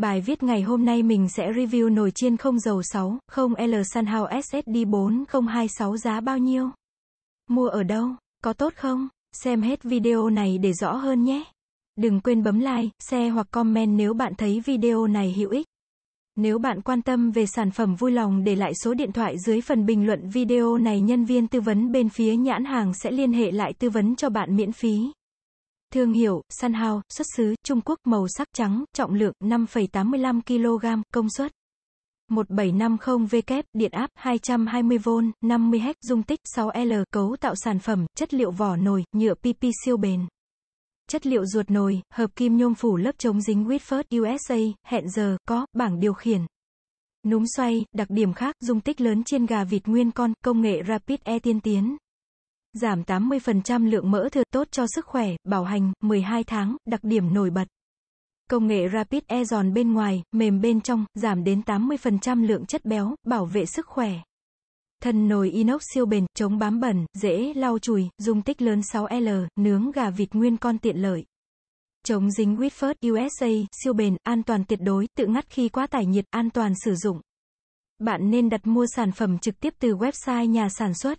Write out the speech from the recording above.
Bài viết ngày hôm nay mình sẽ review nồi chiên không dầu 6, 0L Sunhouse SSD 4026 giá bao nhiêu? Mua ở đâu? Có tốt không? Xem hết video này để rõ hơn nhé. Đừng quên bấm like, share hoặc comment nếu bạn thấy video này hữu ích. Nếu bạn quan tâm về sản phẩm vui lòng để lại số điện thoại dưới phần bình luận video này nhân viên tư vấn bên phía nhãn hàng sẽ liên hệ lại tư vấn cho bạn miễn phí. Thương hiệu, Sanhao, xuất xứ, Trung Quốc, màu sắc trắng, trọng lượng 5,85 kg, công suất 1750W, điện áp 220V, 50Hz, dung tích 6L, cấu tạo sản phẩm, chất liệu vỏ nồi, nhựa PP siêu bền. Chất liệu ruột nồi, hợp kim nhôm phủ lớp chống dính Whitford USA, hẹn giờ, có, bảng điều khiển. Núm xoay, đặc điểm khác, dung tích lớn trên gà vịt nguyên con, công nghệ Rapid E tiên tiến giảm 80% lượng mỡ thừa tốt cho sức khỏe, bảo hành, 12 tháng, đặc điểm nổi bật. Công nghệ Rapid E giòn bên ngoài, mềm bên trong, giảm đến 80% lượng chất béo, bảo vệ sức khỏe. Thân nồi inox siêu bền, chống bám bẩn, dễ lau chùi, dung tích lớn 6L, nướng gà vịt nguyên con tiện lợi. Chống dính Whitford USA, siêu bền, an toàn tuyệt đối, tự ngắt khi quá tải nhiệt, an toàn sử dụng. Bạn nên đặt mua sản phẩm trực tiếp từ website nhà sản xuất.